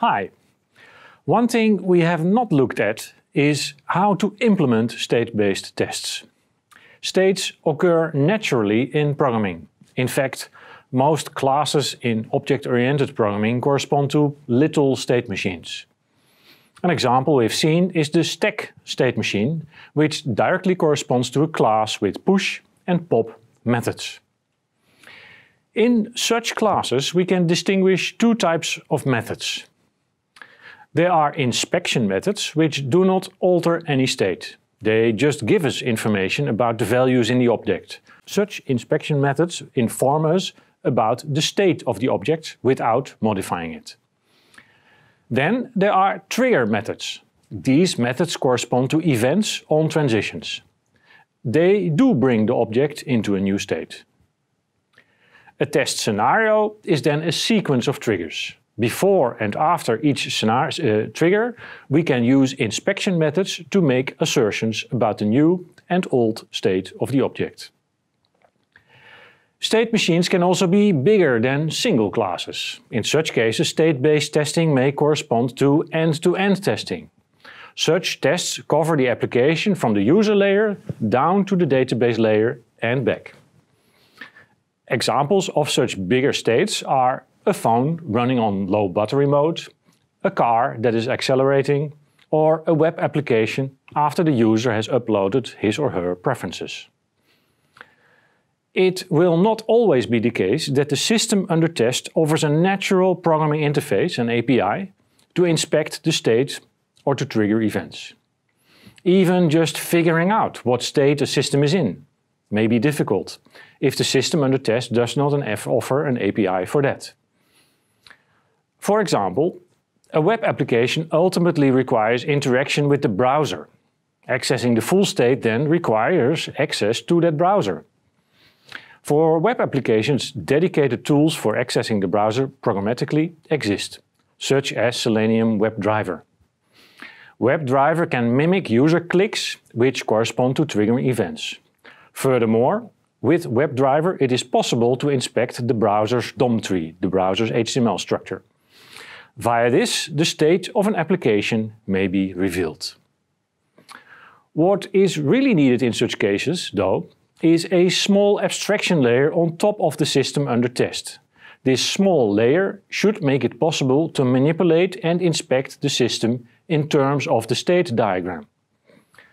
Hi. One thing we have not looked at is how to implement state-based tests. States occur naturally in programming. In fact, most classes in object-oriented programming correspond to little state machines. An example we've seen is the stack state machine, which directly corresponds to a class with push and pop methods. In such classes, we can distinguish two types of methods. There are inspection methods which do not alter any state. They just give us information about the values in the object. Such inspection methods inform us about the state of the object without modifying it. Then there are trigger methods. These methods correspond to events on transitions. They do bring the object into a new state. A test scenario is then a sequence of triggers before and after each scenario, uh, trigger, we can use inspection methods to make assertions about the new and old state of the object. State machines can also be bigger than single classes. In such cases, state-based testing may correspond to end-to-end -end testing. Such tests cover the application from the user layer down to the database layer and back. Examples of such bigger states are a phone running on low battery mode, a car that is accelerating, or a web application after the user has uploaded his or her preferences. It will not always be the case that the system under test offers a natural programming interface, an API, to inspect the state or to trigger events. Even just figuring out what state a system is in may be difficult if the system under test does not offer an API for that. For example, a web application ultimately requires interaction with the browser. Accessing the full state then requires access to that browser. For web applications, dedicated tools for accessing the browser programmatically exist, such as Selenium WebDriver. WebDriver can mimic user clicks, which correspond to triggering events. Furthermore, with WebDriver, it is possible to inspect the browser's DOM tree, the browser's HTML structure. Via this, the state of an application may be revealed. What is really needed in such cases, though, is a small abstraction layer on top of the system under test. This small layer should make it possible to manipulate and inspect the system in terms of the state diagram.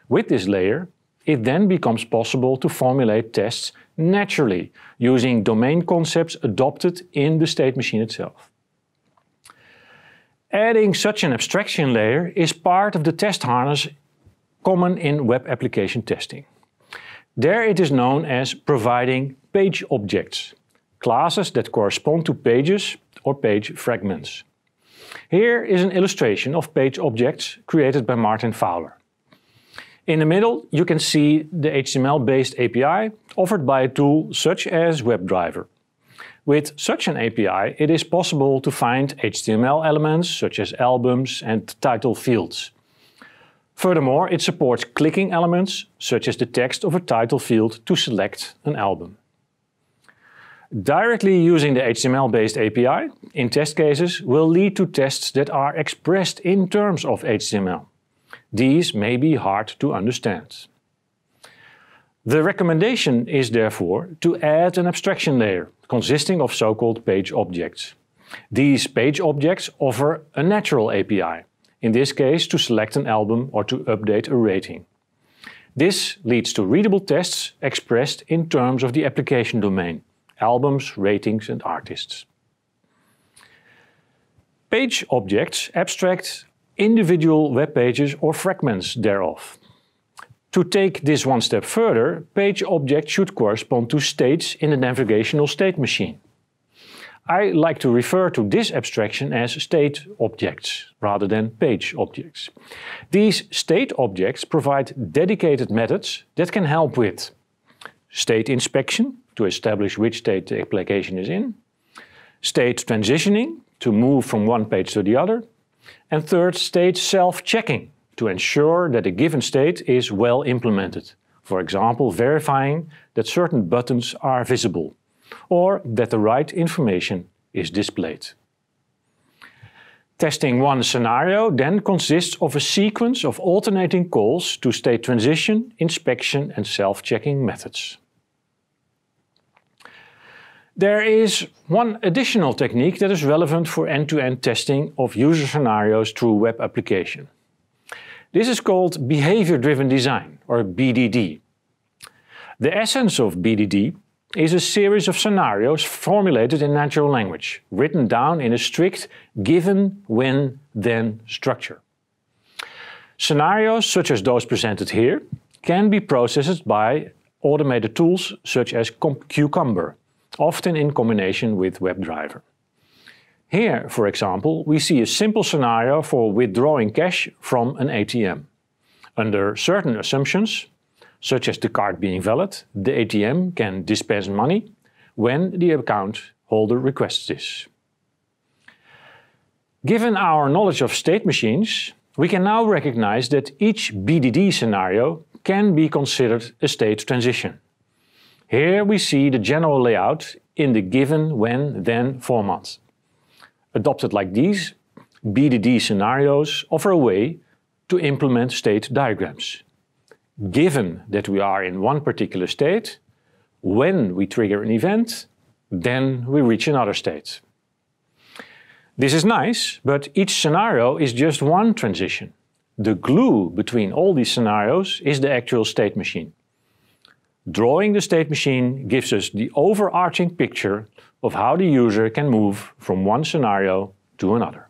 With this layer, it then becomes possible to formulate tests naturally using domain concepts adopted in the state machine itself. Adding such an abstraction layer is part of the test harness common in web application testing. There it is known as providing page objects, classes that correspond to pages or page fragments. Here is an illustration of page objects created by Martin Fowler. In the middle, you can see the HTML-based API offered by a tool such as WebDriver. With such an API, it is possible to find HTML elements such as albums and title fields. Furthermore, it supports clicking elements such as the text of a title field to select an album. Directly using the HTML-based API in test cases will lead to tests that are expressed in terms of HTML. These may be hard to understand. The recommendation is therefore to add an abstraction layer consisting of so-called page objects. These page objects offer a natural API, in this case to select an album or to update a rating. This leads to readable tests expressed in terms of the application domain, albums, ratings and artists. Page objects abstract individual web pages or fragments thereof. To take this one step further, page objects should correspond to states in the navigational state machine. I like to refer to this abstraction as state objects rather than page objects. These state objects provide dedicated methods that can help with state inspection to establish which state the application is in, state transitioning to move from one page to the other, and third, state self-checking to ensure that a given state is well implemented. For example, verifying that certain buttons are visible or that the right information is displayed. Testing one scenario then consists of a sequence of alternating calls to state transition, inspection and self-checking methods. There is one additional technique that is relevant for end-to-end -end testing of user scenarios through web application. This is called behavior-driven design, or BDD. The essence of BDD is a series of scenarios formulated in natural language, written down in a strict given, when, then structure. Scenarios such as those presented here can be processed by automated tools such as Cucumber, often in combination with WebDriver. Here, for example, we see a simple scenario for withdrawing cash from an ATM. Under certain assumptions, such as the card being valid, the ATM can dispense money when the account holder requests this. Given our knowledge of state machines, we can now recognize that each BDD scenario can be considered a state transition. Here we see the general layout in the given when then format adopted like these BDD scenarios offer a way to implement state diagrams. Given that we are in one particular state, when we trigger an event, then we reach another state. This is nice, but each scenario is just one transition. The glue between all these scenarios is the actual state machine. Drawing the state machine gives us the overarching picture of how the user can move from one scenario to another.